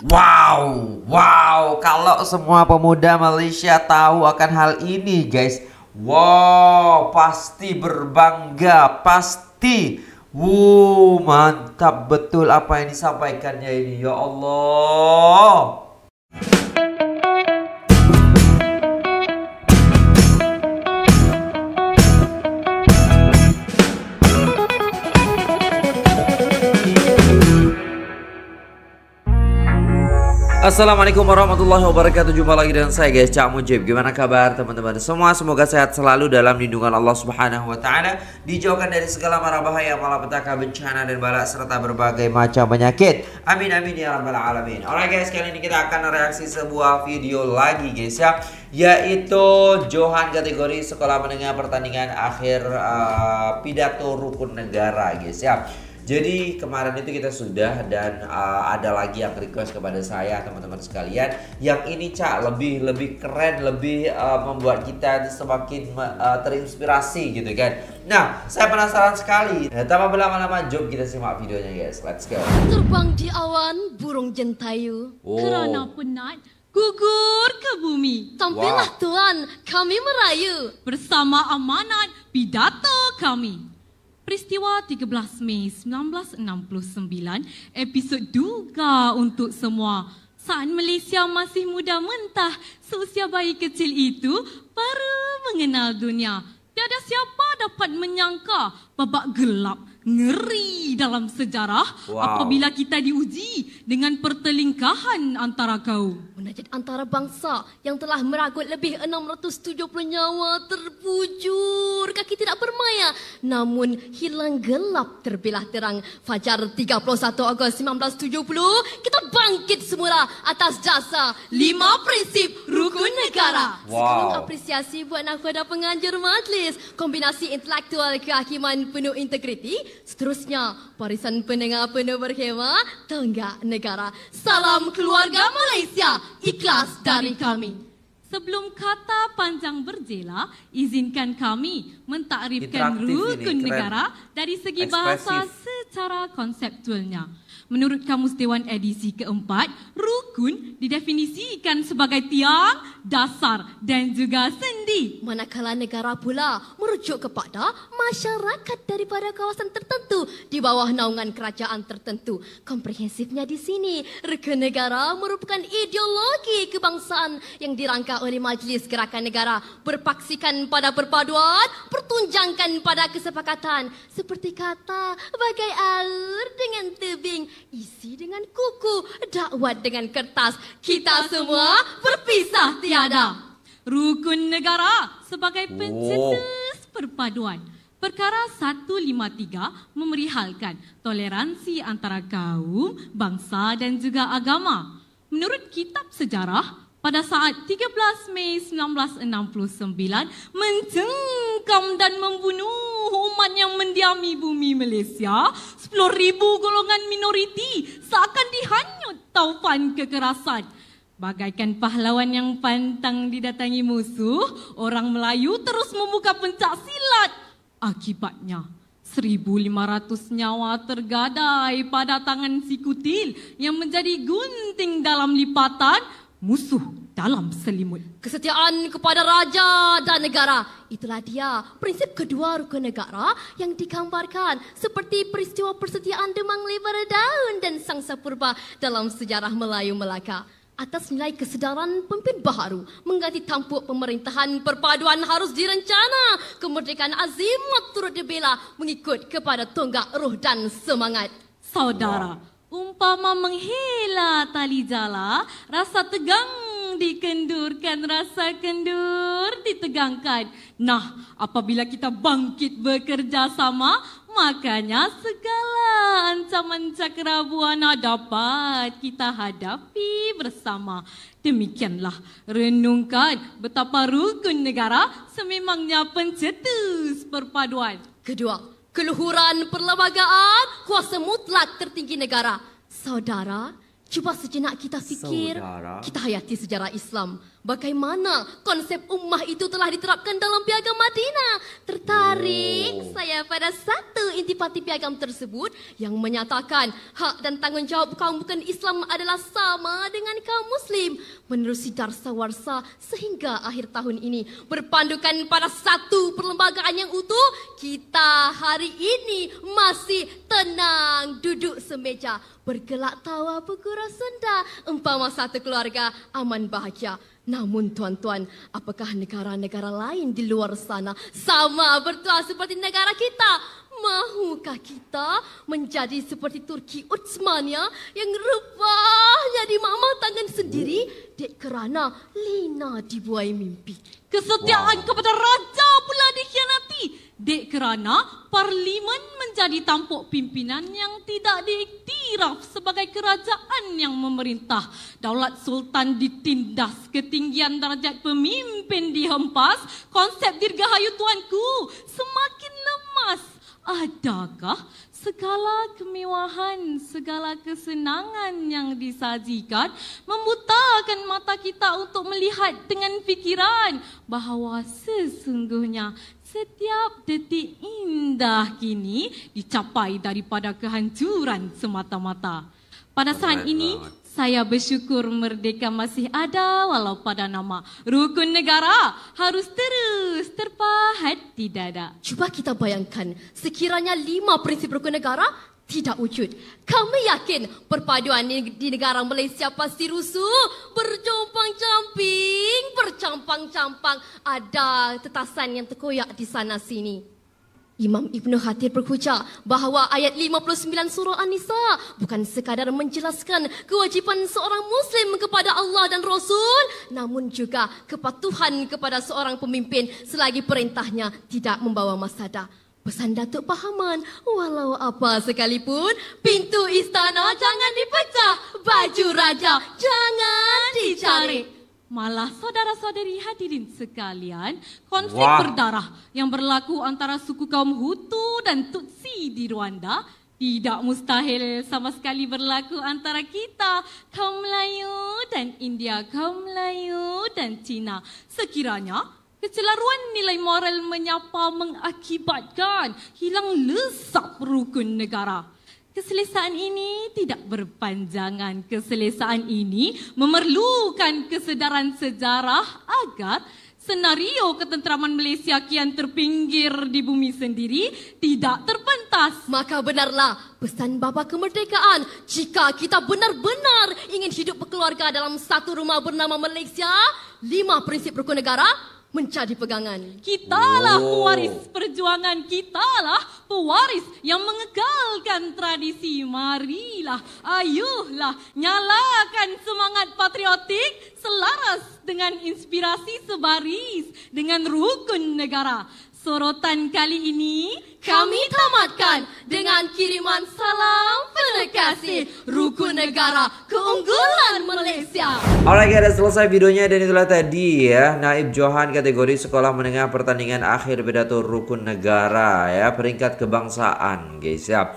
Wow, wow, kalau semua pemuda Malaysia tahu akan hal ini, guys. Wow, pasti berbangga, pasti. Wow, mantap betul apa yang disampaikannya ini. Ya Allah. Assalamualaikum warahmatullahi wabarakatuh Jumpa lagi dengan saya guys Cak Mujib Gimana kabar teman-teman semua Semoga sehat selalu dalam lindungan Allah subhanahu wa ta'ala Dijauhkan dari segala mara bahaya Malapetaka, bencana dan balak Serta berbagai macam penyakit Amin amin ya rabbal alamin Alright guys kali ini kita akan reaksi sebuah video lagi guys ya Yaitu Johan kategori sekolah menengah pertandingan akhir uh, pidato rukun negara guys ya jadi kemarin itu kita sudah dan uh, ada lagi yang request kepada saya teman-teman sekalian. Yang ini cak lebih lebih keren, lebih uh, membuat kita semakin uh, terinspirasi gitu kan. Nah, saya penasaran sekali. Nah, tanpa berlama-lama, jom kita simak videonya guys. Let's go. Terbang di awan, burung jentayu. Oh. Kerana penat, gugur ke bumi. Tampillah wow. Tuhan, kami merayu bersama amanat pidato kami. peristiwa 13 Mei 1969, episod duga untuk semua. Saat Malaysia masih muda mentah, seusia bayi kecil itu baru mengenal dunia. Tiada siapa dapat menyangka babak gelap, ngeri dalam sejarah wow. apabila kita diuji dengan pertelingkahan antara kau. Munajat antara bangsa yang telah meragut lebih 670 nyawa terbujur. Kaki tidak bermaya namun hilang gelap terbilah terang. Fajar 31 Ogos 1970 kita bangkit semula atas jasa lima prinsip rukun negara. Wow. Sekarang apresiasi buat nakoda penganjur majlis. Kombinasi intelektual kehakiman penuh integriti. Seterusnya Barisan Pendengar Penuh Berkhemah Tenggak Negara. Salam keluarga Malaysia, ikhlas dari kami. Sebelum kata panjang berjela, izinkan kami mentakrifkan rukun negara dari segi Expressive. bahasa secara konseptualnya. Menurut Kamus Dewan Edisi keempat, rukun didefinisikan sebagai tiang, dasar dan juga sendi. Manakala negara pula merujuk kepada masyarakat daripada kawasan tertentu di bawah naungan kerajaan tertentu. Komprehensifnya di sini, rukun negara merupakan ideologi kebangsaan yang dirangka oleh Majlis Gerakan Negara berpaksikan pada perpaduan, pertunjangkan pada kesepakatan. Seperti kata bagai alur dengan dakwat dengan kertas kita semua berpisah tiada. Rukun negara sebagai pencetus perpaduan. Perkara 153 memerihalkan toleransi antara kaum, bangsa dan juga agama. Menurut kitab sejarah, pada saat 13 Mei 1969 mencengkam dan membunuh umat yang mendiami bumi Malaysia, 10,000 golongan minoriti seakan dihanyut taufan kekerasan. Bagaikan pahlawan yang pantang didatangi musuh, orang Melayu terus membuka pencak silat. Akibatnya, 1,500 nyawa tergadai pada tangan si kutil yang menjadi gunting dalam lipatan musuh dalam selimut. Kesetiaan kepada raja dan negara. Itulah dia prinsip kedua rukun negara yang digambarkan seperti peristiwa persetiaan Demang Lebar Daun dan Sang Purba dalam sejarah Melayu Melaka. Atas nilai kesedaran pemimpin baharu, mengganti tampuk pemerintahan perpaduan harus direncana. Kemerdekaan azimat turut dibela mengikut kepada tonggak roh dan semangat. Saudara, umpama menghela tali jala, rasa tegang dikendurkan rasa kendur ditegangkan. Nah, apabila kita bangkit bekerja sama, makanya segala ancaman cakrabuana dapat kita hadapi bersama. Demikianlah renungkan betapa rukun negara sememangnya pencetus perpaduan. Kedua, keluhuran perlembagaan kuasa mutlak tertinggi negara. Saudara, Cuba sejenak kita fikir, Saudara, kita hayati sejarah Islam. Bagaimana konsep ummah itu telah diterapkan dalam piagam Madinah? Tertarik oh. saya pada satu intipati piagam tersebut yang menyatakan hak dan tanggungjawab kaum bukan Islam adalah sama dengan kaum Muslim menerusi darsa warsa sehingga akhir tahun ini berpandukan pada satu perlembagaan yang utuh kita hari ini masih tenang duduk semeja bergelak tawa pegurau senda umpama satu keluarga aman bahagia Namun tuan-tuan, apakah negara-negara lain di luar sana sama bertuah seperti negara kita? Mahukah kita menjadi seperti Turki Utsmania yang rupanya di mama tangan sendiri dek kerana Lina dibuai mimpi. Kesetiaan wow. kepada raja pula dikhianati. Dek kerana parlimen menjadi tampuk pimpinan yang tidak diiktiraf sebagai kerajaan yang memerintah. Daulat Sultan ditindas, ketinggian darjat pemimpin dihempas, konsep dirgahayu tuanku semakin lemas. Adakah segala kemewahan, segala kesenangan yang disajikan membutakan mata kita untuk melihat dengan fikiran bahawa sesungguhnya Setiap detik indah kini dicapai daripada kehancuran semata-mata. Pada saat ini, saya bersyukur merdeka masih ada walau pada nama rukun negara harus terus terpahat di dada. Cuba kita bayangkan sekiranya lima prinsip rukun negara tidak wujud. Kami yakin perpaduan di negara Malaysia pasti rusuh, berjumpang camping campang-campang ada tetasan yang terkoyak di sana sini. Imam Ibn Khatir berhujah bahawa ayat 59 surah An-Nisa bukan sekadar menjelaskan kewajipan seorang Muslim kepada Allah dan Rasul, namun juga kepatuhan kepada seorang pemimpin selagi perintahnya tidak membawa masada. Pesan Datuk Pahaman, walau apa sekalipun, pintu istana jangan dipecah, baju raja jangan dicari. Malah saudara-saudari hadirin sekalian, konflik Wah. berdarah yang berlaku antara suku kaum Hutu dan Tutsi di Rwanda tidak mustahil sama sekali berlaku antara kita kaum Melayu dan India kaum Melayu dan Cina sekiranya kecelaruan nilai moral menyapa mengakibatkan hilang lesap rukun negara. Keselesaan ini tidak berpanjangan. Keselesaan ini memerlukan kesedaran sejarah agar senario ketenteraman Malaysia kian terpinggir di bumi sendiri tidak terpentas. Maka benarlah pesan bapa kemerdekaan. Jika kita benar-benar ingin hidup berkeluarga dalam satu rumah bernama Malaysia, lima prinsip rukun negara menjadi pegangan. Kitalah oh. pewaris perjuangan, kitalah pewaris yang mengekalkan tradisi. Marilah, ayuhlah, nyalakan semangat patriotik selaras dengan inspirasi sebaris dengan rukun negara. Sorotan kali ini kami tamatkan dengan kiriman salam. demokrasi, Rukun Negara Keunggulan Malaysia. Alright guys, selesai videonya dan itulah tadi ya Naib Johan kategori sekolah menengah pertandingan akhir pidato Rukun Negara ya peringkat kebangsaan guys ya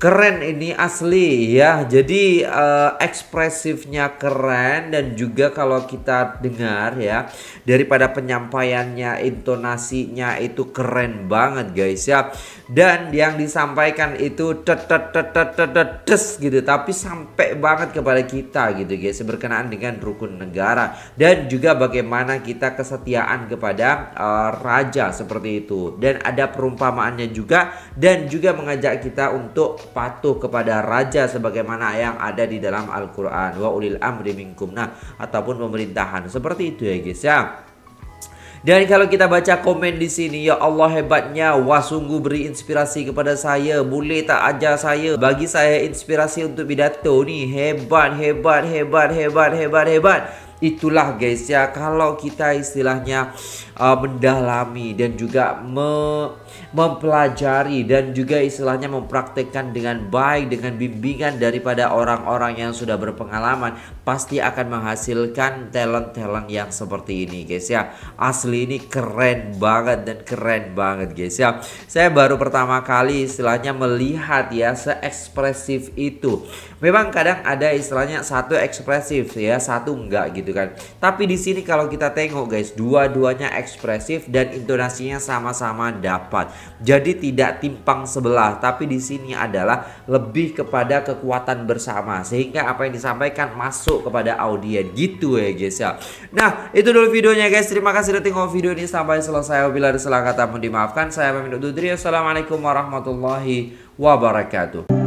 keren ini asli ya jadi uh, ekspresifnya keren dan juga kalau kita dengar ya daripada penyampaiannya intonasinya itu keren banget guys ya dan yang disampaikan itu tetetetetetes gitu tapi sampai banget kepada kita gitu guys berkenaan dengan rukun negara dan juga bagaimana kita kesetiaan kepada uh, raja seperti itu dan ada perumpamaannya juga dan juga mengajak kita untuk patuh kepada raja sebagaimana yang ada di dalam Al-Qur'an wa ulil amri minkum nah ataupun pemerintahan seperti itu ya guys ya dan kalau kita baca komen di sini, ya Allah hebatnya, wah sungguh beri inspirasi kepada saya. Boleh tak ajar saya? Bagi saya inspirasi untuk pidato ni hebat, hebat, hebat, hebat, hebat, hebat. Itulah guys ya, kalau kita istilahnya uh, mendalami dan juga me mempelajari dan juga istilahnya mempraktekkan dengan baik dengan bimbingan daripada orang-orang yang sudah berpengalaman pasti akan menghasilkan talent-talent yang seperti ini guys ya asli ini keren banget dan keren banget guys ya saya baru pertama kali istilahnya melihat ya seekspresif itu memang kadang ada istilahnya satu ekspresif ya satu enggak gitu kan tapi di sini kalau kita tengok guys dua-duanya ekspresif dan intonasinya sama-sama dapat jadi tidak timpang sebelah, tapi di sini adalah lebih kepada kekuatan bersama sehingga apa yang disampaikan masuk kepada audiens gitu ya guys ya. Nah, itu dulu videonya guys. Terima kasih sudah tengok video ini sampai selesai. Bila ada salah kata pun dimaafkan. Saya pamit Dudri. Assalamualaikum warahmatullahi wabarakatuh.